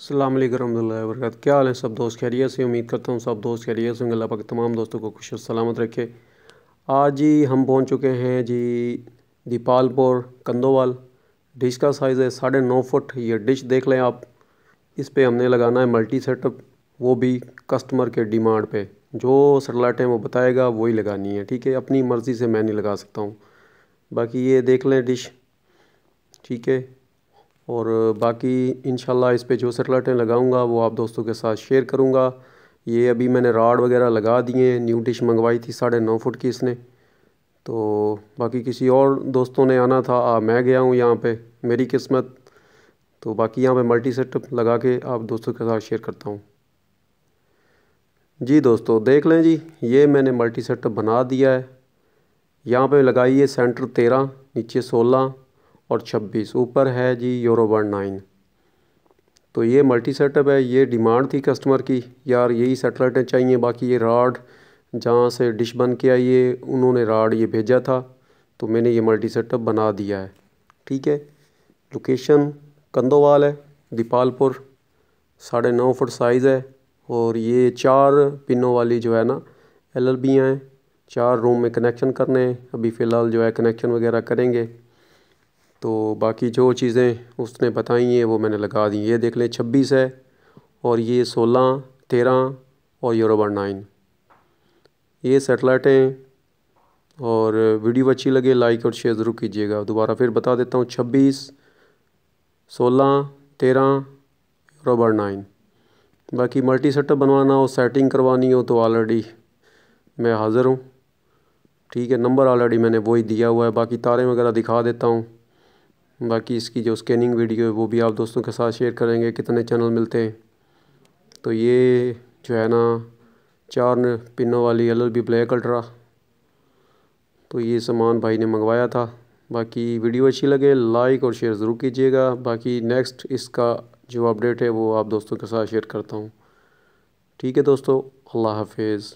अल्लाम वरक क्या हाल है सब दोस्त खैरियत से उम्मीद करता हूँ सब दोस्त खैरियत से अल्लाह पाक तमाम दोस्तों को खुश सलामत रखे आज ही हम पहुँच चुके हैं जी दीपालपुर कंदोवाल डिश का साइज़ है साढ़े नौ फुट ये डिश देख लें आप इस पर हमने लगाना है मल्टी सेटअप वो भी कस्टमर के डिमांड पे जो सेटेलाइट है वो बताएगा वही लगानी है ठीक है अपनी मर्ज़ी से मैं नहीं लगा सकता हूँ बाकी ये देख लें डिश ठीक है और बाकी इन इस पर जो सेटेलाइटें लगाऊँगा वो आप दोस्तों के साथ शेयर करूँगा ये अभी मैंने राड वगैरह लगा दिए न्यू डिश मंगवाई थी साढ़े नौ फुट की इसने तो बाकी किसी और दोस्तों ने आना था आ, मैं गया हूँ यहाँ पे मेरी किस्मत तो बाकी यहाँ पे मल्टी सेटअप लगा के आप दोस्तों के साथ शेयर करता हूँ जी दोस्तों देख लें जी ये मैंने मल्टी सेटअप बना दिया है यहाँ पे लगाई है सेंटर तेरह नीचे सोलह और छब्बीस ऊपर है जी यूरो वन नाइन तो ये मल्टी सेटअप है ये डिमांड थी कस्टमर की यार यही सेटेलाइटें चाहिए बाकी ये राड जहाँ से डिश बन के आई है उन्होंने राड ये भेजा था तो मैंने ये मल्टी सेटअप बना दिया है ठीक है लोकेशन कंदोवाल है दीपालपुर साढ़े नौ फुट साइज़ है और ये चार पिनों वाली जो है ना एल एल हैं चार रूम में कनेक्शन करने हैं अभी फ़िलहाल जो है कनेक्शन वगैरह करेंगे तो बाकी जो चीज़ें उसने बताई हैं वो मैंने लगा दी ये देख लें छब्बीस है और ये सोलह तेरह और यूरोबर नाइन ये सेटेलाइटें और वीडियो अच्छी लगे लाइक और शेयर ज़रूर कीजिएगा दोबारा फिर बता देता हूँ छब्बीस सोलह तेरह यूरोबर नाइन बाकी मल्टी सेटअप बनवाना हो सेटिंग करवानी हो तो ऑलरेडी मैं हाज़िर हूँ ठीक है नंबर ऑलरेडी मैंने वही दिया हुआ है बाकी तारें वगैरह दिखा देता हूँ बाकी इसकी जो स्कैनिंग वीडियो है वो भी आप दोस्तों के साथ शेयर करेंगे कितने चैनल मिलते हैं तो ये जो है ना चार पिनों वाली एल बी ब्लैक अल्ट्रा तो ये सामान भाई ने मंगवाया था बाकी वीडियो अच्छी लगे लाइक और शेयर ज़रूर कीजिएगा बाकी नेक्स्ट इसका जो अपडेट है वो आप दोस्तों के साथ शेयर करता हूँ ठीक है दोस्तों अल्लाह हाफिज़